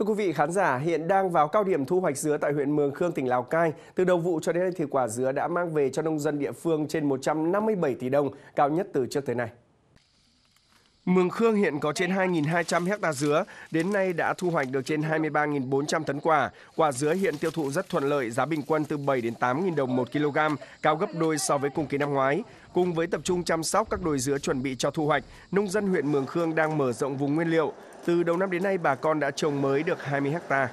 Thưa quý vị khán giả, hiện đang vào cao điểm thu hoạch dứa tại huyện Mường Khương, tỉnh Lào Cai. Từ đầu vụ cho đến nay thì quả dứa đã mang về cho nông dân địa phương trên 157 tỷ đồng, cao nhất từ trước tới nay. Mường Khương hiện có trên 2.200 hecta dứa, đến nay đã thu hoạch được trên 23.400 tấn quả. Quả dứa hiện tiêu thụ rất thuận lợi, giá bình quân từ 7 đến 8.000 đồng 1 kg, cao gấp đôi so với cùng kỳ năm ngoái. Cùng với tập trung chăm sóc các đồi dứa chuẩn bị cho thu hoạch, nông dân huyện Mường Khương đang mở rộng vùng nguyên liệu. Từ đầu năm đến nay, bà con đã trồng mới được 20 hectare.